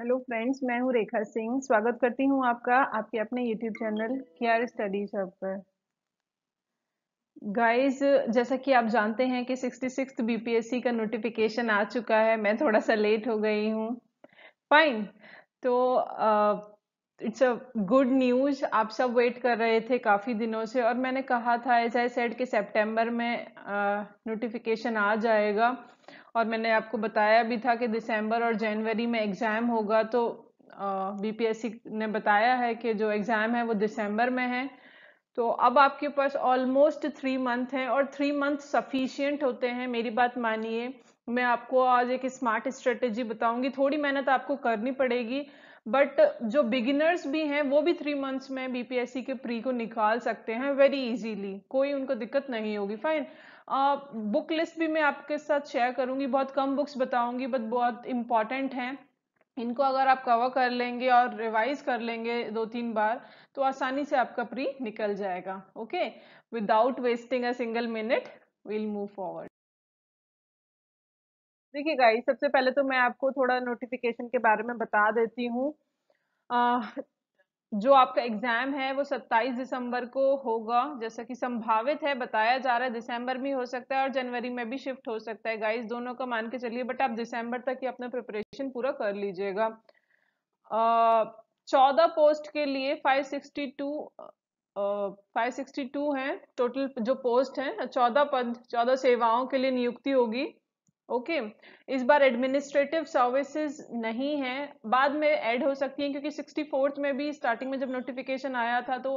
Hello friends मैं हूँ रेखा सिंह स्वागत करती हूँ आपका आपके अपने YouTube channel care studies hub पर गाइस जैसा कि आप जानते हैं कि सिक्सटी सिक्स बीपीएससी का नोटिफिकेशन आ चुका है मैं थोड़ा सा लेट हो गई हूँ फाइन तो इट्स अ गुड न्यूज आप सब वेट कर रहे थे काफ़ी दिनों से और मैंने कहा था एज आई सेड कि सेप्टेम्बर में नोटिफिकेशन uh, आ जाएगा और मैंने आपको बताया भी था कि दिसंबर और जनवरी में एग्ज़ाम होगा तो बीपीएससी ने बताया है कि जो एग्ज़ाम है वो दिसंबर में है तो अब आपके पास ऑलमोस्ट थ्री मंथ हैं और थ्री मंथ सफिशियंट होते हैं मेरी बात मानिए मैं आपको आज एक स्मार्ट स्ट्रेटेजी बताऊंगी थोड़ी मेहनत आपको करनी पड़ेगी बट uh, जो बिगिनर्स भी हैं वो भी थ्री मंथ्स में बीपीएससी के प्री को निकाल सकते हैं वेरी इजीली कोई उनको दिक्कत नहीं होगी फाइन बुक लिस्ट भी मैं आपके साथ शेयर करूंगी बहुत कम बुक्स बताऊंगी बट बहुत इंपॉर्टेंट हैं इनको अगर आप कवर कर लेंगे और रिवाइज कर लेंगे दो तीन बार तो आसानी से आपका प्री निकल जाएगा okay without wasting a single minute will move forward देखिए गाइस सबसे पहले तो मैं आपको थोड़ा नोटिफिकेशन के बारे में बता देती हूँ जो आपका एग्ज़ाम है वो 27 दिसंबर को होगा जैसा कि संभावित है बताया जा रहा है दिसंबर में हो सकता है और जनवरी में भी शिफ्ट हो सकता है गाइस दोनों का मान के चलिए बट आप दिसंबर तक ही अपना प्रिपरेशन पूरा कर लीजिएगा चौदह पोस्ट के लिए 562 टू है टोटल जो पोस्ट है चौदह पद चौदह सेवाओं के लिए नियुक्ति होगी ओके okay. इस बार एडमिनिस्ट्रेटिव सर्विसेज नहीं है बाद में ऐड हो सकती हैं क्योंकि सिक्सटी फोर्थ में भी स्टार्टिंग में जब नोटिफिकेशन आया था तो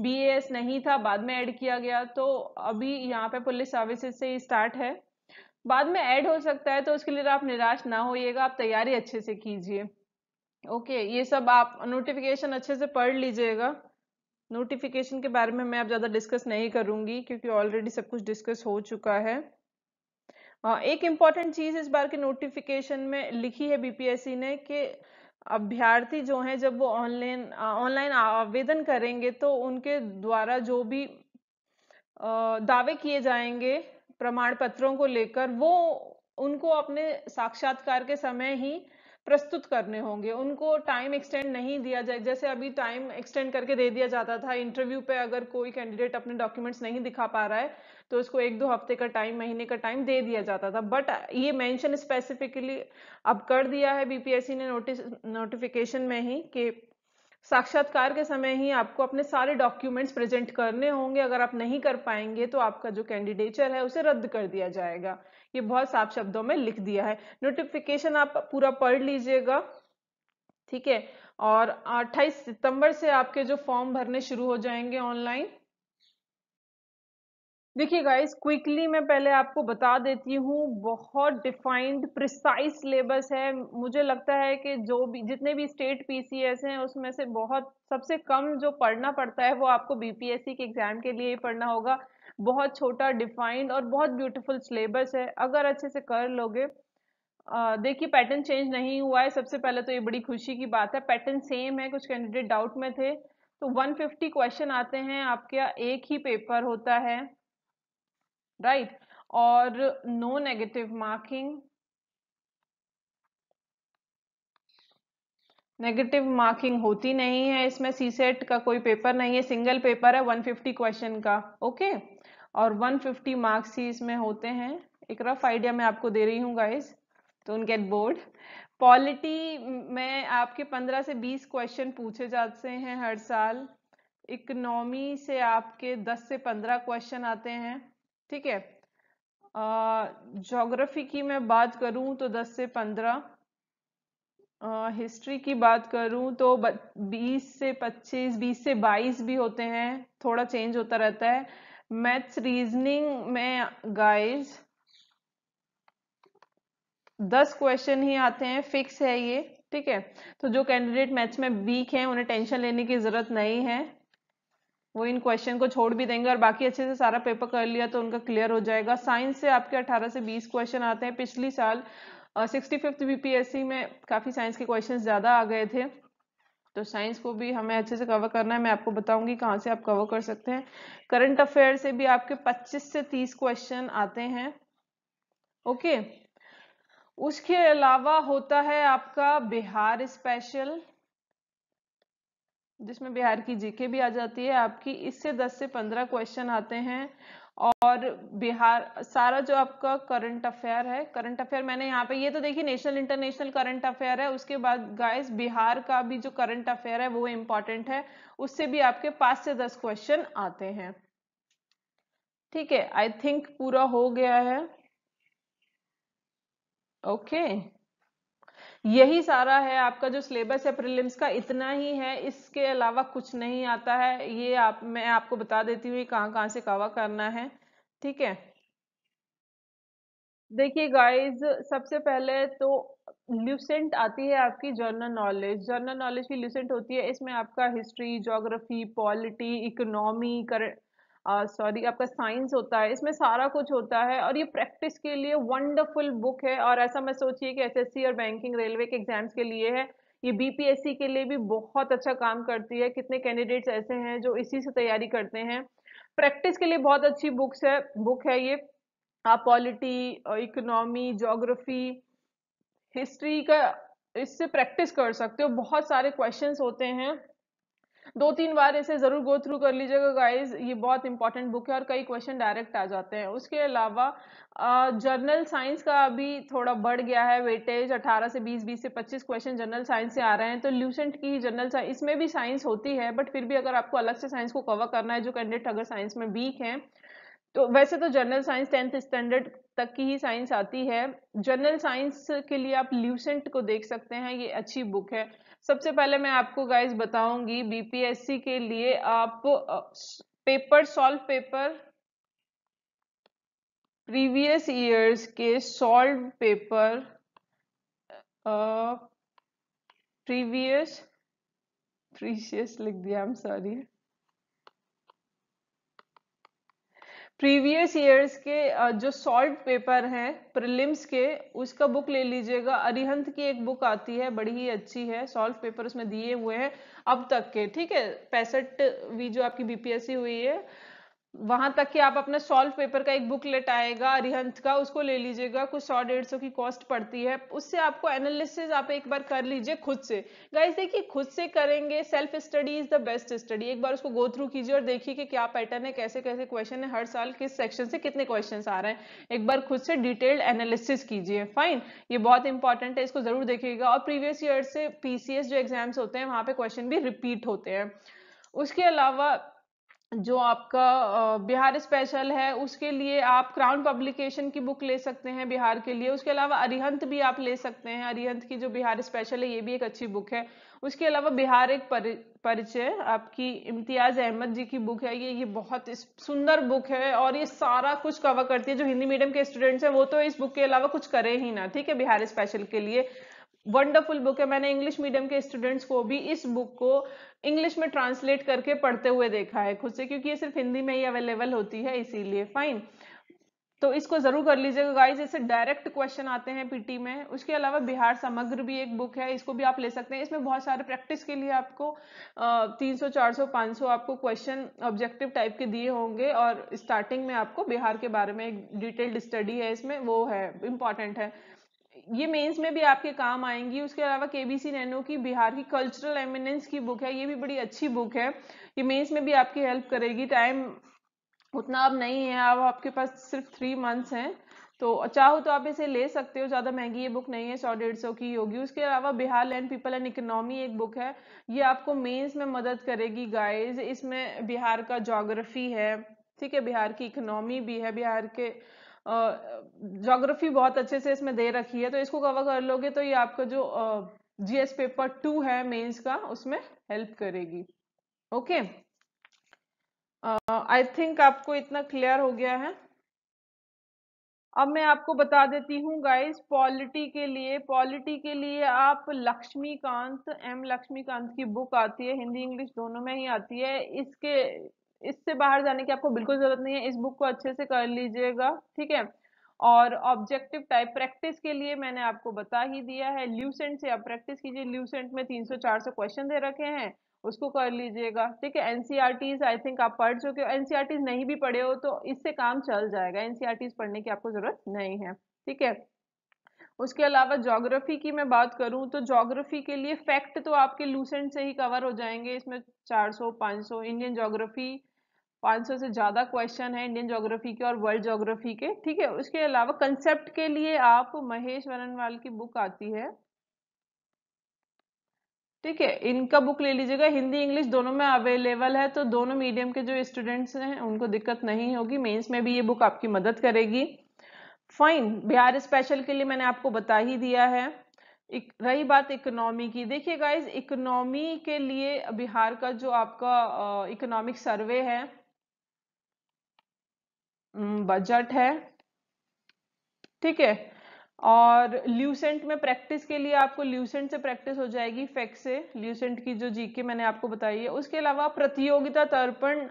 बी नहीं था बाद में ऐड किया गया तो अभी यहाँ पे पुलिस सर्विसेज से ही स्टार्ट है बाद में ऐड हो सकता है तो उसके लिए आप निराश ना होइएगा आप तैयारी अच्छे से कीजिए ओके okay, ये सब आप नोटिफिकेशन अच्छे से पढ़ लीजिएगा नोटिफिकेशन के बारे में मैं अब ज़्यादा डिस्कस नहीं करूँगी क्योंकि ऑलरेडी सब कुछ डिस्कस हो चुका है हाँ, एक इम्पॉर्टेंट चीज इस बार के नोटिफिकेशन में लिखी है बीपीएससी ने कि अभ्यर्थी जो हैं जब वो ऑनलाइन ऑनलाइन आवेदन करेंगे तो उनके द्वारा जो भी दावे किए जाएंगे प्रमाण पत्रों को लेकर वो उनको अपने साक्षात्कार के समय ही प्रस्तुत करने होंगे उनको टाइम एक्सटेंड नहीं दिया जाए जैसे अभी टाइम एक्सटेंड करके दे दिया जाता था इंटरव्यू पे अगर कोई कैंडिडेट अपने डॉक्यूमेंट्स नहीं दिखा पा रहा है तो उसको एक दो हफ्ते का टाइम महीने का टाइम दे दिया जाता था बट ये मेंशन स्पेसिफिकली अब कर दिया है बीपीएससी ने नोटिस नोटिफिकेशन में ही कि साक्षात्कार के समय ही आपको अपने सारे डॉक्यूमेंट्स प्रेजेंट करने होंगे अगर आप नहीं कर पाएंगे तो आपका जो कैंडिडेचर है उसे रद्द कर दिया जाएगा ये बहुत साफ शब्दों में लिख दिया है नोटिफिकेशन आप पूरा पढ़ लीजिएगा ठीक है और 28 सितंबर से आपके जो फॉर्म भरने शुरू हो जाएंगे ऑनलाइन देखिए गाइस क्विकली मैं पहले आपको बता देती हूँ बहुत डिफाइंड प्रिसाइज सिलेबस है मुझे लगता है कि जो भी जितने भी स्टेट पीसीएस हैं उसमें से बहुत सबसे कम जो पढ़ना पड़ता है वो आपको बीपीएससी के एग्जाम के लिए ही पढ़ना होगा बहुत छोटा डिफाइंड और बहुत ब्यूटीफुल सिलेबस है अगर अच्छे से कर लोगे देखिए पैटर्न चेंज नहीं हुआ है सबसे पहले तो ये बड़ी खुशी की बात है पैटर्न सेम है कुछ कैंडिडेट डाउट में थे तो 150 क्वेश्चन आते हैं आपके एक ही पेपर होता है राइट right? और no negative marking negative marking होती नहीं है इसमें सीसेट का कोई पेपर नहीं है सिंगल पेपर है 150 क्वेश्चन का ओके okay? और 150 मार्क्स ही इसमें होते हैं एक रफ आइडिया मैं आपको दे रही हूँ गाइज उन गेट बोर्ड पॉलिटी में आपके 15 से 20 क्वेश्चन पूछे जाते हैं हर साल इकनॉमी से आपके 10 से 15 क्वेश्चन आते हैं ठीक है जोग्राफी की मैं बात करूँ तो 10 से 15 हिस्ट्री की बात करूँ तो 20 से 25 20 से 22 भी होते हैं थोड़ा चेंज होता रहता है मैथ्स रीजनिंग में गाइस दस क्वेश्चन ही आते हैं फिक्स है ये ठीक है तो जो कैंडिडेट मैथ्स में वीक हैं उन्हें टेंशन लेने की ज़रूरत नहीं है वो इन क्वेश्चन को छोड़ भी देंगे और बाकी अच्छे से सारा पेपर कर लिया तो उनका क्लियर हो जाएगा साइंस से आपके 18 से 20 क्वेश्चन आते हैं पिछली साल सिक्सटी फिफ्थ बीपीएससी में काफ़ी साइंस के क्वेश्चन ज़्यादा आ गए थे तो साइंस को भी हमें अच्छे से कवर करना है मैं आपको बताऊंगी कहाँ से आप कवर कर सकते हैं करंट अफेयर से भी आपके 25 से 30 क्वेश्चन आते हैं ओके उसके अलावा होता है आपका बिहार स्पेशल जिसमें बिहार की जीके भी आ जाती है आपकी इससे 10 से 15 क्वेश्चन आते हैं और बिहार सारा जो आपका करंट अफेयर है करंट अफेयर मैंने यहाँ पे ये तो देखिए नेशनल इंटरनेशनल करंट अफेयर है उसके बाद गाइस बिहार का भी जो करंट अफेयर है वो इम्पोर्टेंट है उससे भी आपके पाँच से दस क्वेश्चन आते हैं ठीक है आई थिंक पूरा हो गया है ओके okay. यही सारा है आपका जो सिलेबस है प्रिलिम्स का इतना ही है इसके अलावा कुछ नहीं आता है ये आप मैं आपको बता देती हूँ कहाँ कहाँ से कवर करना है ठीक है देखिए गाइस सबसे पहले तो ल्यूसेंट आती है आपकी जर्नल नॉलेज जर्नल नॉलेज की ल्यूसेंट होती है इसमें आपका history geography polity economy current sorry आपका साइंस होता है इसमें सारा कुछ होता है और ये प्रैक्टिस के लिए वंडरफुल बुक है और ऐसा मैं सोचिए कि एसएससी और बैंकिंग रेलवे के एग्जाम्स के लिए है ये बीपीएससी के लिए भी बहुत अच्छा काम करती है कितने कैंडिडेट्स ऐसे हैं जो इसी से तैयारी करते हैं प्रैक्टिस के लिए बहुत अच्छी बुक्स है बुक है ये आप पॉलिटी इकोनॉमी जोग्राफी हिस्ट्री का इससे प्रैक्टिस कर सकते हो बहुत सारे क्वेश्चंस होते हैं दो तीन बार इसे ज़रूर गो थ्रू कर लीजिएगा गाइज ये बहुत इंपॉर्टेंट बुक है और कई क्वेश्चन डायरेक्ट आ जाते हैं उसके अलावा जर्नल साइंस का अभी थोड़ा बढ़ गया है वेटेज 18 से 20 20 से 25 क्वेश्चन जर्नल साइंस से आ रहे हैं तो ल्यूसेंट की जर्नल साइंस इसमें भी साइंस होती है बट फिर भी अगर आपको अलग से साइंस को कवर करना है जो कैंडिडेट अगर साइंस में वीक हैं तो वैसे तो जर्नल साइंस टेंथ स्टैंडर्ड तक की ही साइंस आती है जर्नल साइंस के लिए आप ल्यूसेंट को देख सकते हैं ये अच्छी बुक है सबसे पहले मैं आपको गाइज बताऊंगी बीपीएससी के लिए आप paper solve paper previous years के सॉल्व पेपर प्रीवियस प्रीवियस लिख दिया I am sorry previous years के जो सॉल्व पेपर हैं प्रिलिम्स के उसका बुक ले लीजिएगा अरिहंत की एक बुक आती है बड़ी ही अच्छी है सॉल्व पेपर उसमें दिए हुए हैं अब तक के ठीक है पैंसठवीं जो आपकी बीपीएससी हुई है वहां तक कि आप अपना सॉल्व पेपर का एक बुक लेट आएगा अरिहंत का उसको ले लीजिएगा कुछ सौ डेढ़ सौ की कॉस्ट पड़ती है उससे आपको एनालिसिस आप एक बार कर लीजिए खुद से गाइस देखिए खुद से करेंगे self study is the best study एक बार उसको गो थ्रू कीजिए और देखिए कि क्या पैटर्न है कैसे कैसे क्वेश्चन है हर साल किस सेक्शन से कितने क्वेश्चन आ रहे हैं एक बार खुद से डिटेल्ड एनालिसिस कीजिए फाइन ये बहुत इंपॉर्टेंट है इसको जरूर देखिएगा और प्रीवियस ईयर से पीसीएस जो एग्जाम्स होते हैं वहां पे क्वेश्चन भी रिपीट होते हैं उसके अलावा जो आपका बिहार स्पेशल है उसके लिए आप क्राउन पब्लिकेशन की बुक ले सकते हैं बिहार के लिए उसके अलावा अरिहंत भी आप ले सकते हैं अरिहंत की जो बिहार स्पेशल है ये भी एक अच्छी बुक है उसके अलावा बिहार एक परिचय आपकी इम्तियाज़ अहमद जी की बुक है ये ये बहुत सुंदर बुक है और ये सारा कुछ कवर करती है जो हिंदी मीडियम के स्टूडेंट्स हैं वो तो इस बुक के अलावा कुछ करें ही ना ठीक है बिहार स्पेशल के लिए वंडरफुल बुक है मैंने इंग्लिश मीडियम के स्टूडेंट्स को भी इस बुक को इंग्लिश में ट्रांसलेट करके पढ़ते हुए देखा है खुद से क्योंकि ये सिर्फ हिंदी में ही अवेलेबल होती है इसीलिए फाइन तो इसको जरूर कर लीजिएगा गाइस इससे डायरेक्ट क्वेश्चन आते हैं पीटी में उसके अलावा बिहार समग्र भी एक बुक है इसको भी आप ले सकते हैं इसमें बहुत सारे प्रैक्टिस के लिए आपको तीन सौ चार सौ सौ आपको क्वेश्चन ऑब्जेक्टिव टाइप के दिए होंगे और स्टार्टिंग में आपको बिहार के बारे में एक डिटेल्ड स्टडी है इसमें वो है इम्पॉर्टेंट है ये मेंस में भी आपके काम आएंगी उसके अलावा केबीसी नैनो की बिहार की कल्चरल एमिनेंस की बुक है ये भी बड़ी अच्छी बुक है ये मेंस में भी आपकी हेल्प करेगी टाइम उतना अब नहीं है अब आपके पास सिर्फ थ्री मंथ्स हैं तो चाहो तो आप इसे ले सकते हो ज़्यादा महंगी ये बुक नहीं है सौ डेढ़ सौ की होगी उसके अलावा Bihar land people and economy एक बुक है ये आपको मेंस में मदद करेगी गाइस इसमें बिहार का जोग्राफी है ठीक है बिहार की इकोनॉमी भी है बिहार के जोग्राफी बहुत अच्छे से इसमें दे रखी है तो इसको कवर कर लोगे तो ये आपका जो जीएस पेपर टू है मेंस का उसमें हेल्प करेगी ओके आई थिंक आपको इतना क्लियर हो गया है अब मैं आपको बता देती हूँ गाइस पॉलिटी के लिए पॉलिटी के लिए आप लक्ष्मीकांत एम लक्ष्मीकांत की बुक आती है हिंदी इंग्लिश दोनों में ही आती है इसके इससे बाहर जाने की आपको बिल्कुल ज़रूरत नहीं है इस बुक को अच्छे से कर लीजिएगा ठीक है और ऑब्जेक्टिव टाइप प्रैक्टिस के लिए मैंने आपको बता ही दिया है ल्यूसेंट से आप प्रैक्टिस कीजिए ल्यूसेंट में 300-400 क्वेश्चन दे रखे हैं उसको कर लीजिएगा ठीक है एनसीईआरटीज आई थिंक आप पढ़ चुके हो एनसीईआरटीज e नहीं भी पढ़े हो तो इससे काम चल जाएगा एनसीईआरटीज e पढ़ने की आपको ज़रूरत नहीं है ठीक है उसके अलावा जोग्राफी की मैं बात करूं तो जोग्राफी के लिए फैक्ट तो आपके लूसेंट से ही कवर हो जाएंगे इसमें 400 500 इंडियन जोग्राफी 500 से ज़्यादा क्वेश्चन है इंडियन जोग्राफी के और वर्ल्ड ज्योग्राफी के ठीक है उसके अलावा कंसेप्ट के लिए आप महेश वरनवाल की बुक आती है ठीक है इनका बुक ले लीजिएगा हिंदी इंग्लिश दोनों में अवेलेबल है तो दोनों मीडियम के जो स्टूडेंट्स हैं उनको दिक्कत नहीं होगी मेंस में भी ये बुक आपकी मदद करेगी फाइन बिहार स्पेशल के लिए मैंने आपको बता ही दिया है एक, रही बात इकोनॉमी की देखिए गाइज इकोनॉमी के लिए बिहार का जो आपका इकोनॉमिक सर्वे है बजट हम्म, है ठीक है और ल्यूसेंट में प्रैक्टिस के लिए आपको ल्यूसेंट से प्रैक्टिस हो जाएगी फेक्स से ल्यूसेंट की जो जीके मैंने आपको बताई है उसके अलावा प्रतियोगिता तर्पण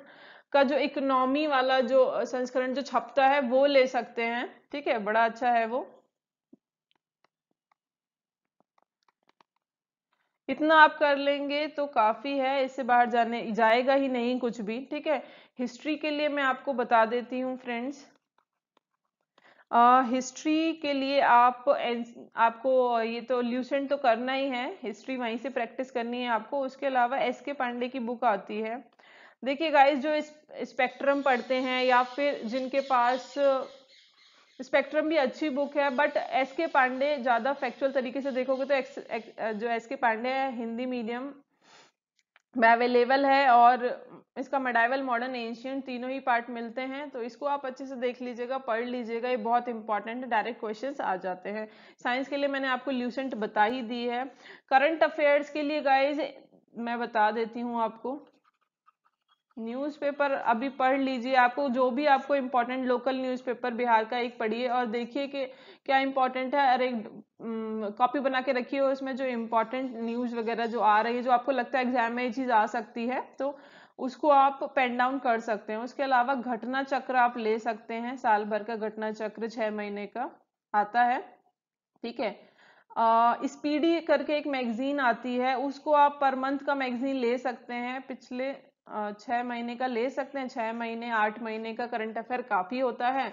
का जो इकोनॉमी वाला जो संस्करण जो छपता है वो ले सकते हैं ठीक है बड़ा अच्छा है वो इतना आप कर लेंगे तो काफी है इससे बाहर जाने जाएगा ही नहीं कुछ भी ठीक है हिस्ट्री के लिए मैं आपको बता देती हूँ फ्रेंड्स हिस्ट्री के लिए आप आपको ये तो ल्यूसेंट तो करना ही है हिस्ट्री वहीं से प्रैक्टिस करनी है आपको उसके अलावा एस के पांडे की बुक आती है देखिए गाइस जो स्पेक्ट्रम पढ़ते हैं या फिर जिनके पास स्पेक्ट्रम भी अच्छी बुक है बट एस के पांडे ज़्यादा फैक्चुअल तरीके से देखोगे तो एक, एक, जो एस के पांडे है हिंदी मीडियम में अवेलेबल है और इसका मेडाइवल मॉडर्न एंशियंट तीनों ही पार्ट मिलते हैं तो इसको आप अच्छे से देख लीजिएगा पढ़ लीजिएगा ये बहुत इंपॉर्टेंट डायरेक्ट क्वेश्चंस आ जाते हैं साइंस के लिए मैंने आपको ल्यूसेंट बता ही दी है करंट अफेयर्स के लिए गाइज मैं बता देती हूँ आपको न्यूज़पेपर अभी पढ़ लीजिए आपको जो भी आपको इम्पोर्टेंट लोकल न्यूज़पेपर बिहार का एक पढ़िए और देखिए कि क्या इम्पोर्टेंट है अरे कॉपी बना के रखिए उसमें जो इम्पोर्टेंट न्यूज़ वगैरह जो आ रही है जो आपको लगता है एग्जाम में ये चीज़ आ सकती है तो उसको आप पेन डाउन कर सकते हैं उसके अलावा घटना चक्र आप ले सकते हैं साल भर का घटना चक्र छः महीने का आता है ठीक है स्पीडी करके एक मैगजीन आती है उसको आप पर मंथ का मैगजीन ले सकते हैं पिछले छः महीने का ले सकते हैं छः महीने आठ महीने का करंट अफेयर काफ़ी होता है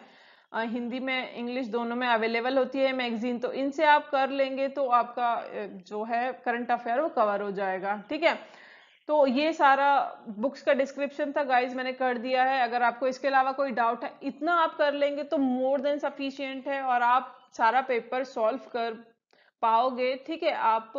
हिंदी में इंग्लिश दोनों में अवेलेबल होती है मैगजीन तो इनसे आप कर लेंगे तो आपका जो है करंट अफेयर वो कवर हो जाएगा ठीक है तो ये सारा बुक्स का डिस्क्रिप्शन था गाइज मैंने कर दिया है अगर आपको इसके अलावा कोई डाउट है इतना आप कर लेंगे तो मोर देन सफिशियंट है और आप सारा पेपर सॉल्व कर पाओगे ठीक है आप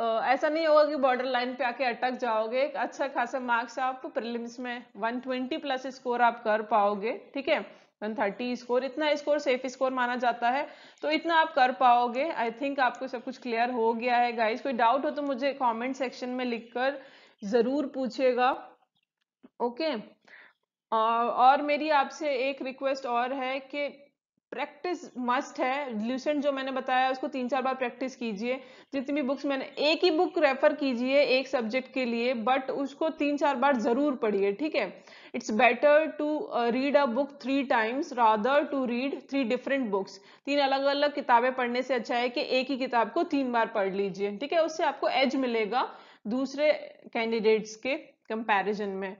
ऐसा नहीं होगा कि बॉर्डर लाइन पे आके अटक जाओगे एक अच्छा खासा मार्क्स आप प्रिलिम्स में 120 प्लस स्कोर आप कर पाओगे ठीक है 130 स्कोर इतना स्कोर सेफ स्कोर माना जाता है तो इतना आप कर पाओगे आई थिंक आपको सब कुछ क्लियर हो गया है गाइज कोई डाउट हो तो मुझे कमेंट सेक्शन में लिखकर ज़रूर पूछेगा ओके और मेरी आपसे एक रिक्वेस्ट और है कि प्रैक्टिस मस्ट है ल्यूसेंट जो मैंने बताया उसको तीन चार बार प्रैक्टिस कीजिए जितनी भी बुक्स मैंने एक ही बुक रेफर कीजिए एक सब्जेक्ट के लिए बट उसको तीन चार बार जरूर पढ़िए ठीक है it's better to read a book three times rather to read three different books तीन अलग अलग किताबें पढ़ने से अच्छा है कि एक ही किताब को तीन बार पढ़ लीजिए ठीक है उससे आपको एज मिलेगा दूसरे कैंडिडेट्स के कंपेरिजन में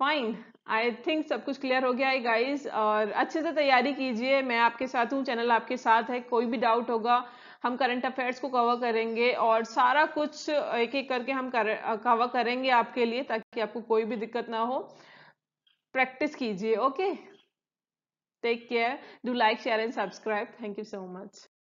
फाइन आई थिंक सब कुछ क्लियर हो गया है गाइज और अच्छे से तैयारी कीजिए मैं आपके साथ हूँ चैनल आपके साथ है कोई भी डाउट होगा हम करंट अफेयर्स को कवर करेंगे और सारा कुछ एक एक करके हम कर, कवर करेंगे आपके लिए ताकि आपको कोई भी दिक्कत ना हो प्रैक्टिस कीजिए okay take care do like share and subscribe thank you so much